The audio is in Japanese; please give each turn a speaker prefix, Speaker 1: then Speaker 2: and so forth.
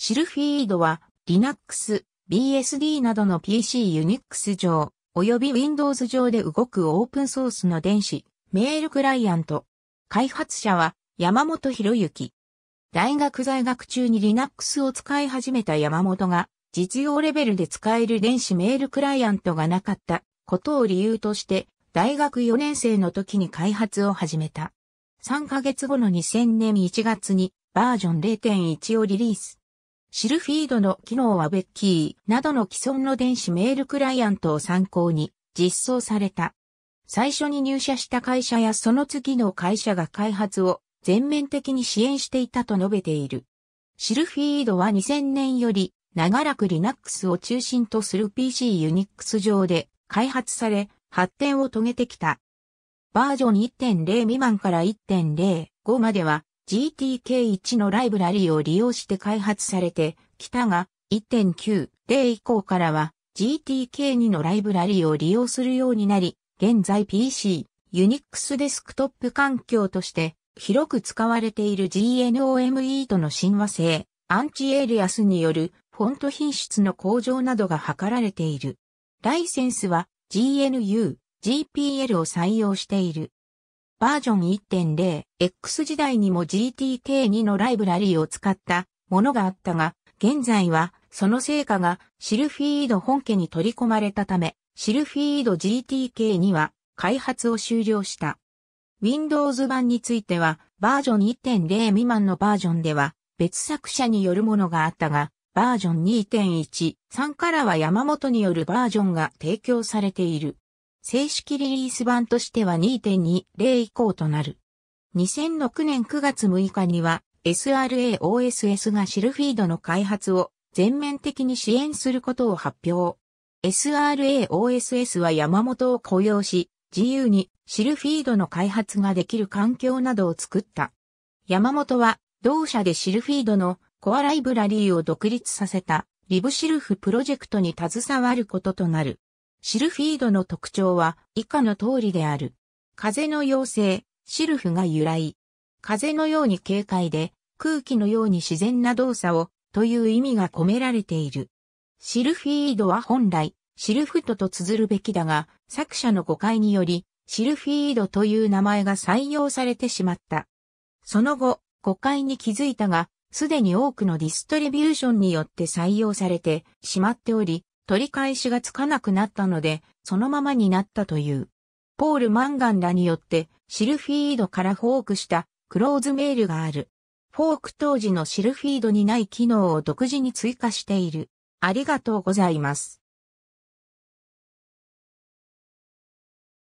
Speaker 1: シルフィードは Linux、BSD などの PC Unix 上、及び Windows 上で動くオープンソースの電子、メールクライアント。開発者は山本博之。大学在学中に Linux を使い始めた山本が、実用レベルで使える電子メールクライアントがなかったことを理由として、大学4年生の時に開発を始めた。3ヶ月後の2000年1月にバージョン0.1をリリース。シルフィードの機能はベッキーなどの既存の電子メールクライアントを参考に実装された。最初に入社した会社やその次の会社が開発を全面的に支援していたと述べている。シルフィードは2000年より長らく Linux を中心とする PC Unix 上で開発され発展を遂げてきた。バージョン1.0未満から1.05までは GTK1 のライブラリを利用して開発されてきたが、1.9、で以降からは GTK2 のライブラリを利用するようになり、現在 PC、Unix デスクトップ環境として広く使われている GNOME との親和性、アンチエリアスによるフォント品質の向上などが図られている。ライセンスは GNU、GPL を採用している。バージョン 1.0X 時代にも GTK2 のライブラリーを使ったものがあったが、現在はその成果がシルフィード本家に取り込まれたため、シルフィード GTK2 は開発を終了した。Windows 版についてはバージョン1.0未満のバージョンでは別作者によるものがあったが、バージョン2.1、3からは山本によるバージョンが提供されている。正式リリース版としては2.20以降となる。2006年9月6日には SRAOSS がシルフィードの開発を全面的に支援することを発表。SRAOSS は山本を雇用し、自由にシルフィードの開発ができる環境などを作った。山本は同社でシルフィードのコアライブラリーを独立させたリブシルフプロジェクトに携わることとなる。シルフィードの特徴は以下の通りである。風の妖精、シルフが由来。風のように軽快で、空気のように自然な動作を、という意味が込められている。シルフィードは本来、シルフトと綴るべきだが、作者の誤解により、シルフィードという名前が採用されてしまった。その後、誤解に気づいたが、すでに多くのディストリビューションによって採用されてしまっており、取り返しがつかなくなったので、そのままになったという。ポール・マンガンらによってシルフィードからフォークしたクローズメールがある。フォーク当時のシルフィードにない機能を独自に追加している。ありがとうございます。